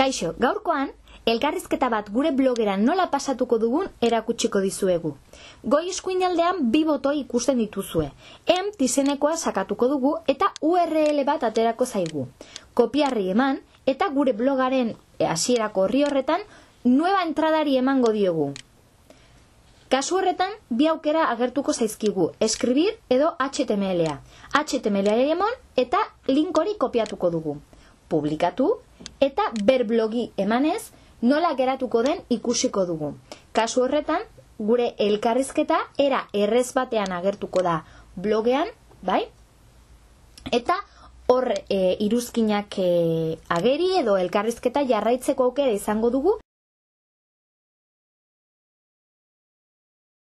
Kaixo, gaurkoan, elkarrizketa bat gure blogera nola pasatuko dugun erakutsiko dizuegu. Goi eskuinaldean bi botoi ikusten dituzue. Em tizenekoa sakatuko dugu eta URL bat aterako zaigu. Kopiarri eman eta gure blogaren eh, hasierako horri horretan nueva entradari emango diogu. Kasu horretan, bi aukera agertuko zaizkigu, eskribir edo HTML-a. HTML-a eta linkori kopiatuko dugu publikatu eta ber blogi emanez nola geratuko den ikusiko dugu. Kasu horretan gure elkarrizketa era errez batean agertuko da blogean, bai? Eta hor eh, iruzkinak eh, ageri edo elkarrizketa jarraitzeko aukera izango dugu.